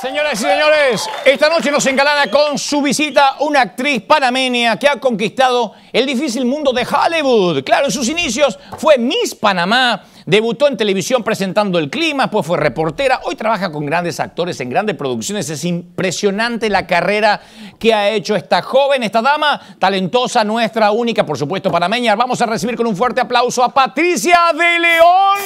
Señoras y señores, esta noche nos engalana con su visita una actriz panameña que ha conquistado el difícil mundo de Hollywood. Claro, en sus inicios fue Miss Panamá, debutó en televisión presentando el clima, después fue reportera, hoy trabaja con grandes actores en grandes producciones. Es impresionante la carrera que ha hecho esta joven, esta dama talentosa, nuestra única, por supuesto, panameña. Vamos a recibir con un fuerte aplauso a Patricia de León.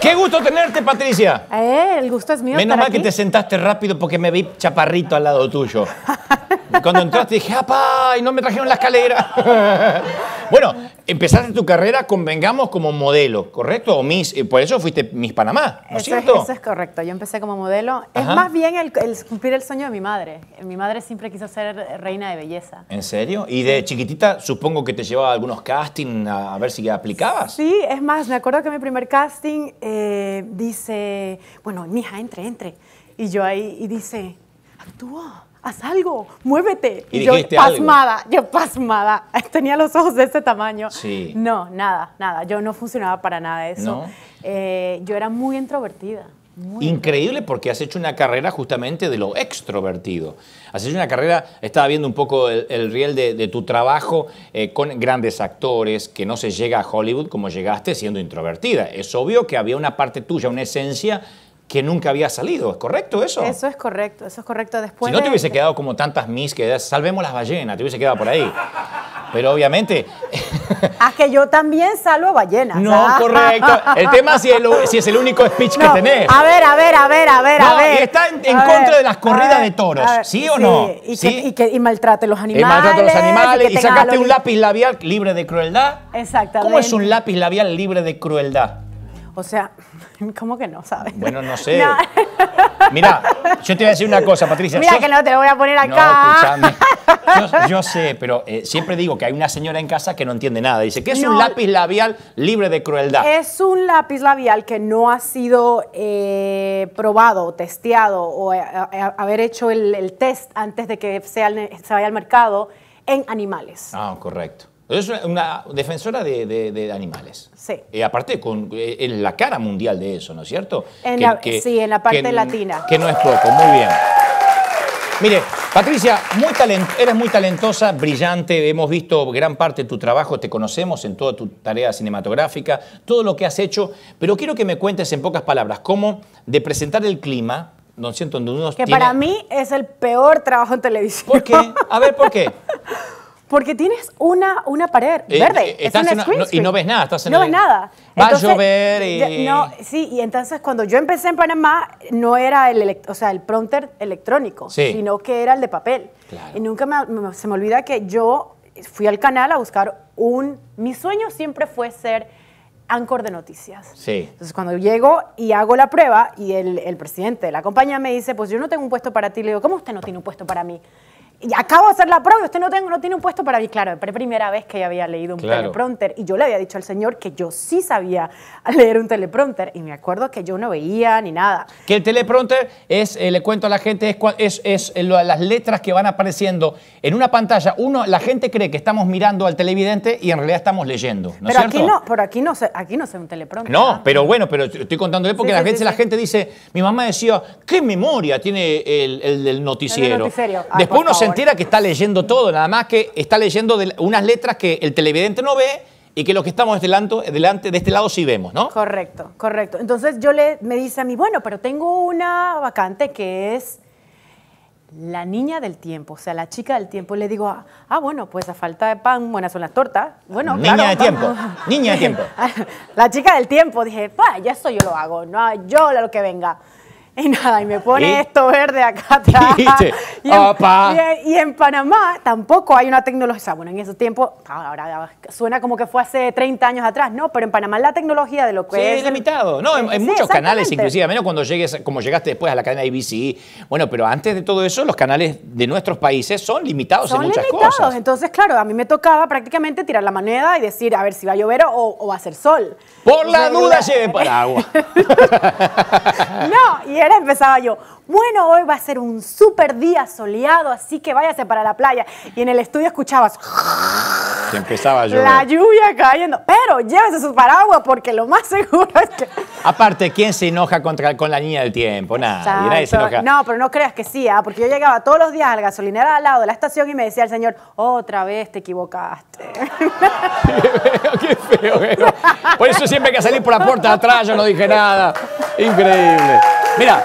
Qué gusto tenerte, Patricia. Eh, el gusto es mío. Menos mal que te sentaste rápido porque me vi chaparrito al lado tuyo. cuando entraste dije, ¡apá! Y no me trajeron la escalera. bueno, empezaste tu carrera, convengamos, como modelo, ¿correcto? O Miss, eh, por eso fuiste Miss Panamá, ¿no es cierto? eso es correcto, yo empecé como modelo. Es más bien el, cumplir el sueño de mi madre. Mi madre siempre quiso ser reina de belleza. ¿En serio? Y de chiquitita supongo que te llevaba a algunos castings a, ver si aplicabas. Sí, es más, me acuerdo que mi primer casting eh, dice, bueno, mija, entre, entre. Y yo ahí, y dice, actúa haz algo, muévete. Y, yo pasmada, yo pasmada, tenía los ojos de ese tamaño. Sí. No, nada, nada, yo no funcionaba para nada eso. Eh, yo era muy introvertida. Increíble porque has hecho una carrera justamente de lo extrovertido. Has hecho una carrera, estaba viendo un poco el, riel de, tu trabajo eh, con grandes actores, que no se llega a Hollywood como llegaste siendo introvertida. Es obvio que había una parte tuya, una esencia que nunca había salido. ¿Es correcto eso? Eso es correcto, eso es correcto. Después si no te hubiese quedado como tantas mis que salvemos las ballenas, te hubiese quedado por ahí. Pero obviamente... Ah, que yo también salvo ballenas. No, ah. correcto. El tema si es, el, si es el único speech que tenés. A ver, a ver, a ver, a ver, ver. está en, contra de las corridas de toros, ¿sí o no? Y, ¿Sí? Que, maltrate los animales. Y maltrate los animales. Y, sacaste un lápiz labial libre de crueldad. Exactamente. ¿Cómo es un lápiz labial libre de crueldad? O sea, ¿cómo que no sabes? Bueno, no sé. Mira, yo te voy a decir una cosa, Patricia. Mira que no te lo voy a poner acá. No, escúchame. Yo, sé, pero eh, siempre digo que hay una señora en casa que no entiende nada. Dice que es un lápiz labial libre de crueldad. Es un lápiz labial que no ha sido eh, probado, testeado o eh, haber hecho el, test antes de que sea, se vaya al mercado en animales. Ah, correcto. Es una, defensora de, animales. Sí. Y aparte, con, es eh, la cara mundial de eso, ¿no es cierto? sí, en la parte latina. Que no es poco, muy bien. Mire, Patricia, muy eres muy talentosa, brillante, hemos visto gran parte de tu trabajo, te conocemos en toda tu tarea cinematográfica, todo lo que has hecho, pero quiero que me cuentes en pocas palabras cómo de presentar el clima, no siento, Que para mí es el peor trabajo en televisión. ¿Por qué? A ver, ¿por qué? Porque tienes una, una pared eh, verde, eh, es una en, screen Y no ves nada, estás en No ves nada. Va a llover y... No, sí, y entonces cuando yo empecé en Panamá, no era el, o sea, el prompter electrónico, sino que era el de papel. Y nunca me, se me olvida que yo fui al canal a buscar un... Mi sueño siempre fue ser áncor de noticias. Sí. Entonces cuando llego y hago la prueba y el, el presidente de la compañía me dice, pues yo no tengo un puesto para ti, le digo, ¿cómo usted no tiene un puesto para mí? acabo de hacer la prueba usted no, tengo, no tiene un puesto para mí. Claro, la primera vez que había leído un teleprompter y yo le había dicho al señor que yo sí sabía leer un teleprompter y me acuerdo que yo no veía ni nada. Que el teleprompter es, eh, le cuento a la gente, es, es, es, eh, las letras que van apareciendo en una pantalla. Uno, la gente cree que estamos mirando al televidente y en realidad estamos leyendo, pero Aquí no, pero aquí no, aquí no sé un teleprompter. No, pero bueno, pero estoy contándole porque veces la gente dice, mi mamá decía, ¿qué memoria tiene el, el, noticiero? El noticiero. Después uno se entera que está leyendo todo, nada más que está leyendo unas letras que el televidente no ve y que los que estamos delante, delante de este lado sí vemos, ¿no? Correcto, correcto. Entonces yo le, me dice a mí, bueno, pero tengo una vacante que es la niña del tiempo, o sea, la chica del tiempo. Le digo, ah, bueno, pues a falta de pan, buenas son las tortas. Bueno, niña del de tiempo, niña de tiempo. la chica del tiempo, dije, pues ya eso yo lo hago, no, yo lo que venga. Y nada, y me pone ¿Eh? esto verde acá atrás. y, en, Panamá tampoco hay una tecnología. Bueno, en ese tiempo, ah, ahora suena como que fue hace 30 años atrás, ¿no? Pero en Panamá la tecnología de lo que sí, es. limitado. No, en, muchos canales, inclusive, a menos cuando llegues, como llegaste después a la cadena ABC. Bueno, pero antes de todo eso, los canales de nuestros países son limitados en muchas limitados. Entonces, claro, a mí me tocaba prácticamente tirar la moneda y decir a ver si va a llover o, va a hacer sol. Por la duda, lleven paraguas. no, y era, empezaba yo, bueno, hoy va a ser un súper día soleado, así que váyase para la playa. Y en el estudio escuchabas... empezaba yo. La lluvia cayendo. Pero llévese su paraguas porque lo más seguro es que... Aparte, ¿quién se enoja contra, con la niña del tiempo? nada nadie se enoja. No, pero no creas que sí, ¿ah? porque yo llegaba todos los días a la gasolinera al lado de la estación y me decía el señor, otra vez te equivocaste. qué feo, qué feo. Por eso siempre que salir por la puerta de atrás yo no dije nada. Increíble. Mira,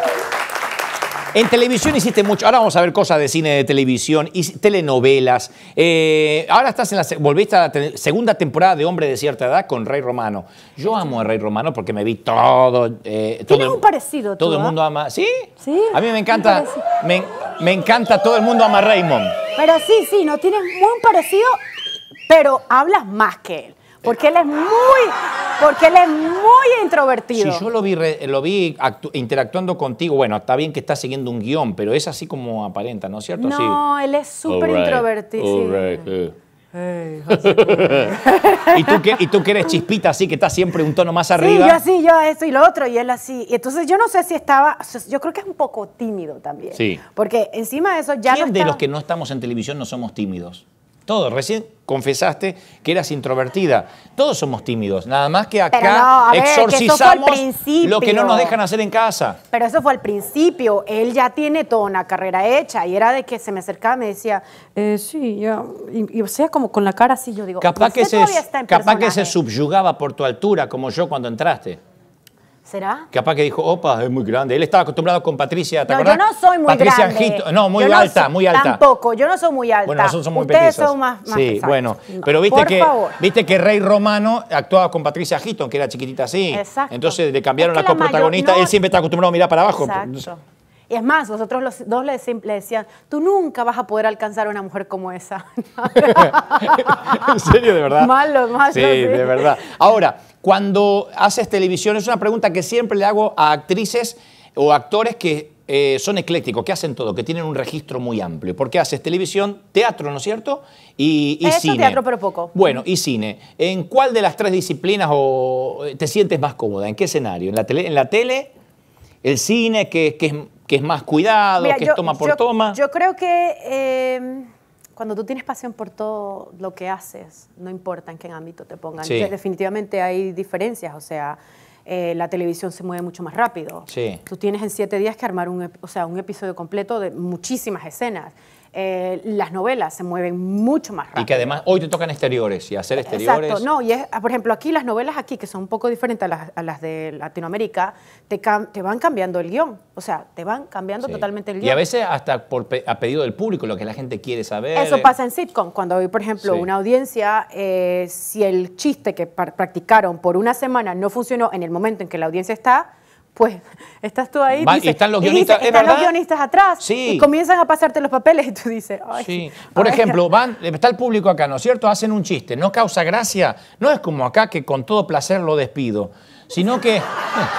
en televisión hiciste mucho. Ahora vamos a ver cosas de cine, de televisión, y telenovelas. Eh, ahora estás en la volviste a la segunda temporada de Hombre de cierta edad con Rey Romano. Yo amo a Rey Romano porque me vi todo. Eh, un parecido. Todo el mundo ¿eh? ama. ¿Sí? Sí. A mí me encanta. Me, encanta todo el mundo ama a Raymond. Pero sí, sí, no tienes muy parecido, pero hablas más que él. Porque él es muy, porque él es muy introvertido. Si yo lo vi, lo vi interactuando contigo, bueno, está bien que está siguiendo un guión, pero es así como aparenta, ¿no es cierto? No, él es súper introvertido. ¿Y, tú que, y tú eres chispita, así que estás siempre un tono más arriba. Sí, yo así, yo esto y lo otro, y él así. Y entonces yo no sé si estaba, yo creo que es un poco tímido también. Sí. Porque encima de eso ya ¿Quién de los que no estamos en televisión no somos tímidos? Todo recién confesaste que eras introvertida. Todos somos tímidos, nada más que acá exorcizamos lo que no nos dejan hacer en casa. Pero eso fue al principio, él ya tiene toda una carrera hecha y era de que se me acercaba y me decía, eh, sí, ya, o sea, como con la cara así, yo digo, capaz, que capaz que se subyugaba por tu altura, como yo cuando entraste. ¿Será? Capaz que dijo, opa, es muy grande. Él estaba acostumbrado con Patricia, ¿te no, Yo no soy muy Patricia Hinton, no, muy alta, muy alta. Tampoco, yo no soy muy alta. Bueno, nosotros somos Ustedes muy petizos. son más, Sí, bueno. pero viste que, viste que Rey Romano actuaba con Patricia Hitton, que era chiquitita así. Exacto. Entonces le cambiaron la coprotagonista. Él siempre está acostumbrado a mirar para abajo. Exacto. Y es más, vosotros los dos le, decían, tú nunca vas a poder alcanzar a una mujer como esa. en serio, de verdad. Malo, malo. sí. de verdad. Ahora, cuando haces televisión, es una pregunta que siempre le hago a actrices o actores que eh, son eclécticos, que hacen todo, que tienen un registro muy amplio. ¿Por qué haces televisión, teatro, ¿no es cierto? Y, y teatro, pero poco. Bueno, y cine. ¿En cuál de las tres disciplinas o eh, te sientes más cómoda? ¿En qué escenario? ¿En la tele? ¿En la tele? ¿El cine, que, es, más cuidado, que es toma por toma? Yo creo que... Eh, cuando tú tienes pasión por todo lo que haces, no importa en qué ámbito te pongan. Sí. Definitivamente hay diferencias, o sea, eh, la televisión se mueve mucho más rápido. Tú tienes en siete días que armar un, o sea, un episodio completo de muchísimas escenas. Eh, las novelas se mueven mucho más rápido. Y que además hoy te tocan exteriores y hacer exteriores. Exacto, no, y es, ah, por ejemplo, aquí las novelas aquí, que son un poco diferentes a las, de Latinoamérica, te, van cambiando el guión, o sea, te van cambiando totalmente el guión. Y a veces hasta a pedido del público, lo que la gente quiere saber. Eso pasa en sitcom, cuando hay, por ejemplo, una audiencia, eh, si el chiste que practicaron por una semana no funcionó en el momento en que la audiencia está, pues estás tú ahí. están los guionistas, atrás y comienzan a pasarte los papeles y tú dices, Por ejemplo, está el público acá, ¿no es cierto? Hacen un chiste, no causa gracia, no es como acá que con todo placer lo despido, sino que,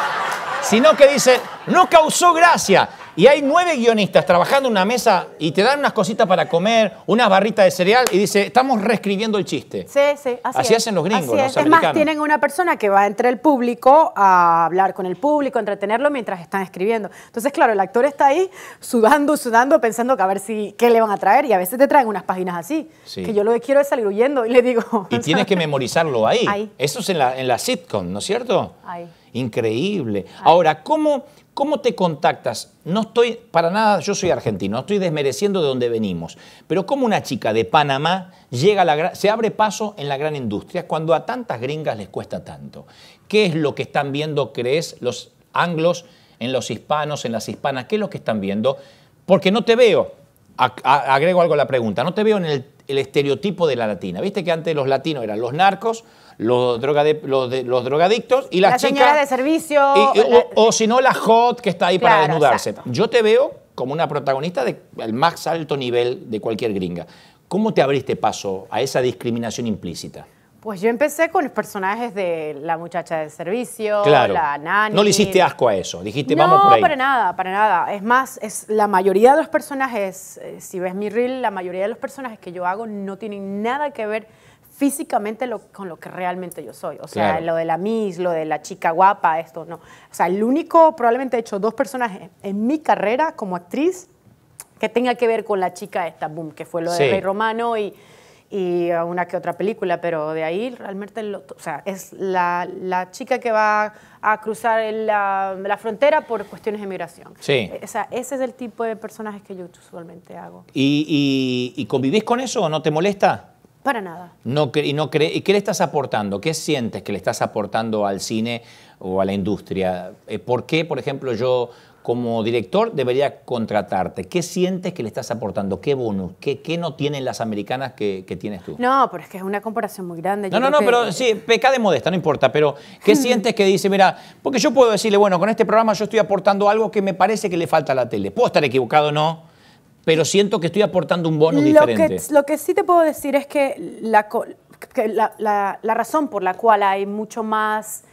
sino que dice, no causó gracia y hay nueve guionistas trabajando en una mesa y te dan unas cositas para comer, unas barritas de cereal y dice, estamos reescribiendo el chiste. Sí, sí, así, así hacen los gringos. Así es. más, tienen una persona que va entre el público a hablar con el público, entretenerlo mientras están escribiendo. Entonces, claro, el actor está ahí sudando, sudando, pensando que a ver si qué le van a traer y a veces te traen unas páginas así, que yo lo que quiero es salir huyendo y le digo... Y tienes que memorizarlo ahí. Eso es en la, sitcom, ¿no es cierto? Ahí. Increíble. Ahora, ¿cómo, ¿Cómo te contactas? No estoy, para nada, yo soy argentino, estoy desmereciendo de donde venimos, pero ¿cómo una chica de Panamá llega a la, se abre paso en la gran industria cuando a tantas gringas les cuesta tanto? ¿Qué es lo que están viendo, crees, los anglos en los hispanos, en las hispanas? ¿Qué es lo que están viendo? Porque no te veo, agrego algo a la pregunta, no te veo en el estereotipo de la latina. Viste que antes los latinos eran los narcos, los, de los, de, los drogadictos y las la de servicio. o, si no, la hot que está ahí para desnudarse. Yo te veo como una protagonista del más alto nivel de cualquier gringa. ¿Cómo te abriste paso a esa discriminación implícita? Pues yo empecé con los personajes de la muchacha de servicio, la nani. No le hiciste asco a eso, dijiste, vamos por ahí. No, para nada, para nada. Es más, es la mayoría de los personajes, eh, si ves mi reel, la mayoría de los personajes que yo hago no tienen nada que ver físicamente con lo que realmente yo soy. O sea, lo de la Miss, lo de la chica guapa, esto no. O sea, el único, probablemente he hecho dos personajes en mi carrera como actriz que tenga que ver con la chica esta, boom, que fue lo de Rey Romano y, y, una que otra película, pero de ahí realmente, lo, o sea, es la, la, chica que va a cruzar la, la frontera por cuestiones de migración. Sí. O sea, ese es el tipo de personajes que yo usualmente hago. ¿Y, y, y convivís con eso o no te molesta? Para nada. No y, no qué le estás aportando? ¿Qué sientes que le estás aportando al cine o a la industria? Eh, ¿Por qué, por ejemplo, yo como director debería contratarte. ¿Qué sientes que le estás aportando? ¿Qué bonus? ¿Qué, no tienen las americanas que, tienes tú? No, pero es que es una comparación muy grande. No, no, no, pero sí, peca de modesta, no importa. Pero ¿qué sientes que dice, mira, porque yo puedo decirle, bueno, con este programa yo estoy aportando algo que me parece que le falta a la tele. Puedo estar equivocado, ¿no? pero siento que estoy aportando un bono lo diferente. Que, lo que sí te puedo decir es que, la, la, razón por la cual hay mucho más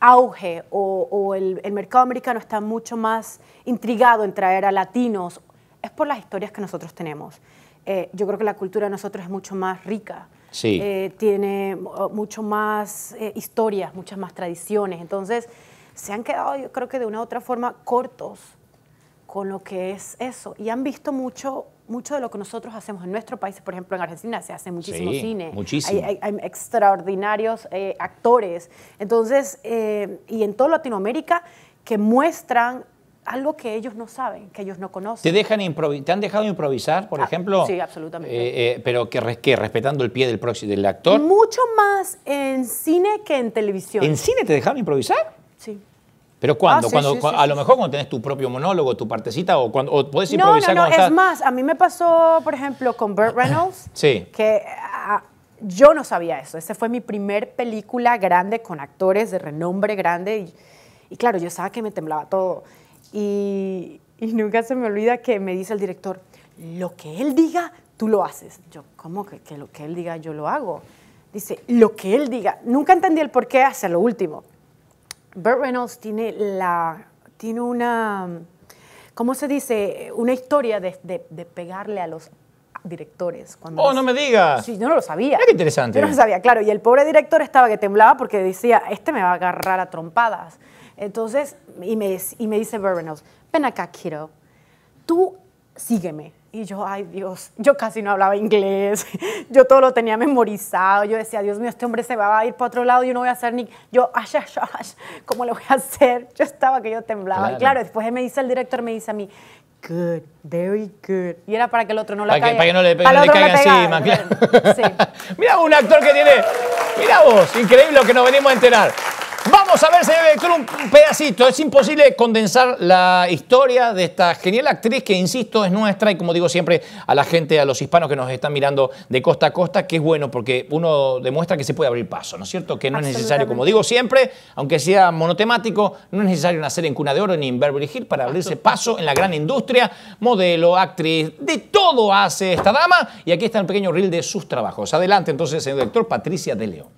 auge o, el, mercado americano está mucho más intrigado en traer a latinos es por las historias que nosotros tenemos. Eh, yo creo que la cultura de nosotros es mucho más rica. Sí. Eh, tiene mucho más eh, historias, muchas más tradiciones. Entonces, se han quedado, yo creo que de una u otra forma, cortos con lo que es eso. Y han visto mucho, mucho de lo que nosotros hacemos en nuestro país. Por ejemplo, en Argentina se hace muchísimo cine. Muchísimo. Hay, extraordinarios eh, actores. Entonces, eh, y en toda Latinoamérica, que muestran algo que ellos no saben, que ellos no conocen. ¿Te, dejan ¿te han dejado improvisar, por ah, ejemplo? Sí, absolutamente. Eh, pero que, que, respetando el pie del, del actor. Mucho más en cine que en televisión. ¿En cine te dejaron improvisar? Sí. Pero cuando, ah, cuando a lo mejor cuando tenés tu propio monólogo, tu partecita, o cuando o improvisar. No, no, no. Es más, a mí me pasó, por ejemplo, con Burt Reynolds, que ah, yo no sabía eso. Esa fue mi primer película grande con actores de renombre grande y, y claro, yo sabía que me temblaba todo. Y, nunca se me olvida que me dice el director, lo que él diga, tú lo haces. Yo, ¿cómo que, que lo que él diga, yo lo hago? Dice, lo que él diga. Nunca entendí el por qué hacia lo último. Burt Reynolds tiene, la, tiene una, ¿cómo se dice? Una historia de, de, pegarle a los directores. Cuando ¡Oh, no me digas! Sí, yo no lo sabía. qué interesante. Yo no lo sabía, claro. Y el pobre director estaba que temblaba porque decía, este me va a agarrar a trompadas. Entonces, y me, y me dice Burt Reynolds, ven acá, kiddo, tú sígueme. Y yo, ay Dios, yo casi no hablaba inglés, yo todo lo tenía memorizado, yo decía, Dios mío, este hombre se va a ir para otro lado, y yo no voy a hacer ni, yo, ay, ay, ay, ¿cómo lo voy a hacer? Yo estaba que yo temblaba. Claro. Y claro, después me dice el director, me dice a mí, good, very good. Y era para que el otro no la caiga. Para que no le, no le caiga encima, Sí. mira un actor que tiene, mira vos, increíble lo que nos venimos a enterar. Vamos a ver, señor director, un pedacito. Es imposible condensar la historia de esta genial actriz que, insisto, es nuestra y como digo siempre a la gente, a los hispanos que nos están mirando de costa a costa, que es bueno porque uno demuestra que se puede abrir paso, ¿no es cierto? Que no es necesario, como digo siempre, aunque sea monotemático, no es necesario nacer en Cuna de Oro ni en Beverly Hills para abrirse paso en la gran industria. Modelo, actriz, de todo hace esta dama y aquí está el pequeño reel de sus trabajos. Adelante entonces, señor director, Patricia de León.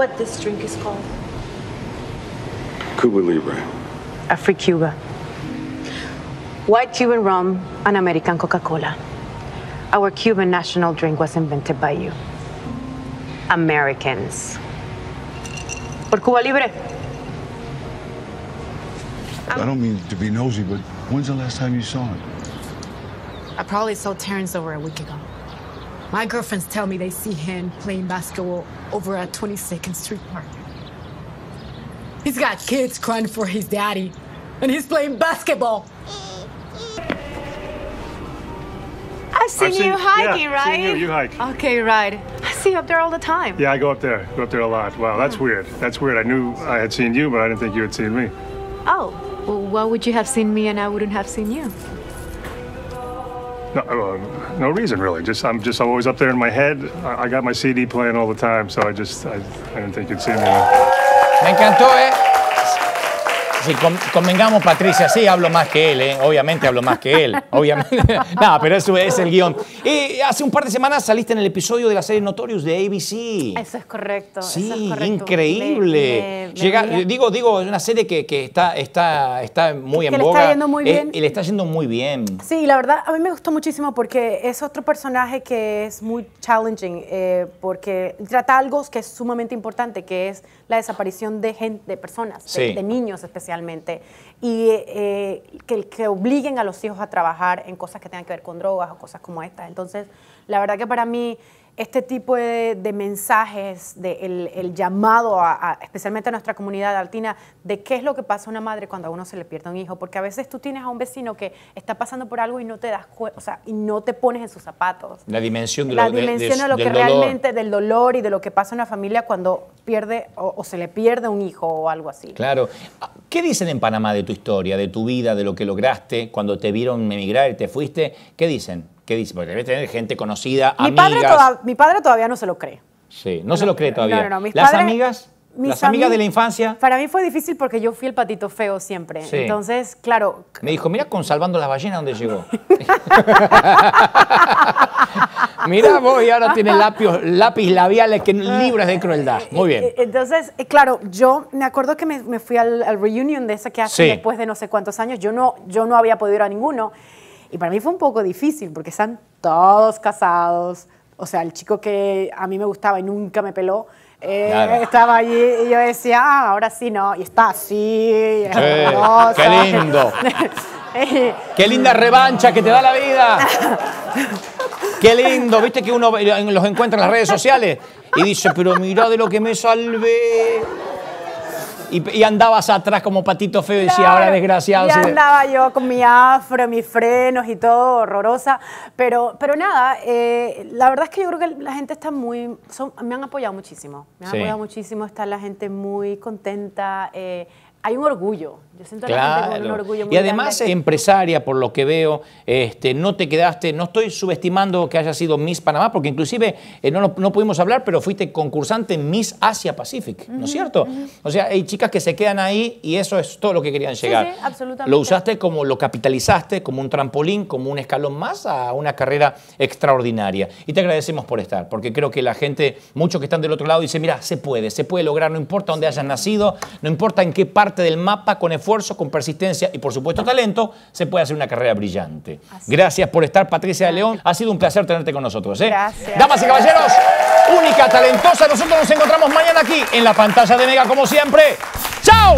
what this drink is called? Cuba Libre. A free Cuba. White Cuban rum and American Coca-Cola. Our Cuban national drink was invented by you. Americans. Por Cuba Libre. I don't mean to be nosy, but when's the last time you saw it? I probably saw Terrence over a week ago. My girlfriends tell me they see him playing basketball over at 22nd Street Park. He's got kids crying for his daddy, and he's playing basketball. I've seen I've you hiking, yeah, right? Seen you, you hike. Okay, right. I see you up there all the time. Yeah, I go up there. Go up there a lot. Wow, that's yeah. Hmm. weird. That's weird. I knew I had seen you, but I didn't think you had seen me. Oh, well, why would you have seen me and I wouldn't have seen you? No, uh, no reason really. Just I'm just always up there in my head. I, I got my CD playing all the time, so I just I, I didn't think you'd see me. Me encantó, eh? Sí, convengamos, Patricia, sí hablo más que él, ¿eh? obviamente hablo más que él, obviamente. no, pero eso es el guión. y eh, hace un par de semanas saliste en el episodio de la serie Notorious de ABC. Eso es correcto. Sí, increíble. Llega, digo, digo, es una serie que, que está, está, está muy en boga. Le está yendo muy eh, bien. le está yendo muy bien. Sí, la verdad, a mí me gustó muchísimo porque es otro personaje que es muy challenging, porque trata algo que es sumamente importante, que es la desaparición de gente, de personas, de, de niños especialmente y eh, eh, que, obliguen a los hijos a trabajar en cosas que tengan que ver con drogas o cosas como estas. Entonces, la verdad que para mí este tipo de, mensajes, de el, llamado, a, especialmente a nuestra comunidad altina, de qué es lo que pasa a una madre cuando a uno se le pierde un hijo, porque a veces tú tienes a un vecino que está pasando por algo y no te das o sea, y no te pones en sus zapatos. La dimensión de lo, La dimensión de, lo que realmente, del dolor y de lo que pasa a una familia cuando pierde o, o, se le pierde un hijo o algo así. Claro. Ah, ¿Qué dicen en Panamá de tu historia, de tu vida, de lo que lograste cuando te vieron emigrar y te fuiste? ¿Qué dicen? ¿Qué dice? Porque debe tener gente conocida, mi Padre mi padre todavía no se lo cree. Sí, no, se lo cree todavía. Las amigas... amigas de la infancia. Para mí fue difícil porque yo fui el patito feo siempre. Entonces, claro. Me dijo, mira con Salvando las Ballenas dónde llegó. mira vos, y ahora tiene lápiz, lápiz labiales que libras de crueldad. Muy bien. E-, e-, entonces, eh, claro, yo me acuerdo que me, fui al, al, reunion de esa que hace después de no sé cuántos años. Yo no, yo no había podido ir a ninguno. Y para mí fue un poco difícil porque están todos casados. O sea, el chico que a mí me gustaba y nunca me peló, eh, Estaba allí y yo decía, ah, ahora sí no. Y está así. ¡Qué lindo! ¡Qué linda revancha que te da la vida! ¡Qué lindo! ¿Viste que uno los encuentra en las redes sociales? Y dice, pero mira de lo que me salvé. Y, andabas atrás como patito feo y decía, ahora desgraciado. Ya andaba yo con mi afro, mis frenos y todo, horrorosa. Pero, pero nada, eh, la verdad es que yo creo que la gente está muy... me han apoyado muchísimo. Me han apoyado muchísimo. Está la gente muy contenta. Eh, hay un orgullo claro. Y además empresaria, por lo que veo, este, no te quedaste, no estoy subestimando que haya sido Miss Panamá, porque inclusive eh, no, pudimos hablar, pero fuiste concursante Miss Asia Pacific, ¿no es cierto? O sea, hay chicas que se quedan ahí y eso es todo lo que querían llegar. Sí, Lo usaste como, lo capitalizaste como un trampolín, como un escalón más a una carrera extraordinaria. Y te agradecemos por estar, porque creo que la gente, muchos que están del otro lado, dicen, mira, se puede, se puede lograr, no importa dónde hayas nacido, no importa en qué parte del mapa, con esfuerzo con persistencia y por supuesto talento, se puede hacer una carrera brillante. Gracias por estar, Patricia de León. Ha sido un placer tenerte con nosotros. ¿eh? Damas y caballeros, única, talentosa. Nosotros nos encontramos mañana aquí en la pantalla de Mega, como siempre. ¡Chao!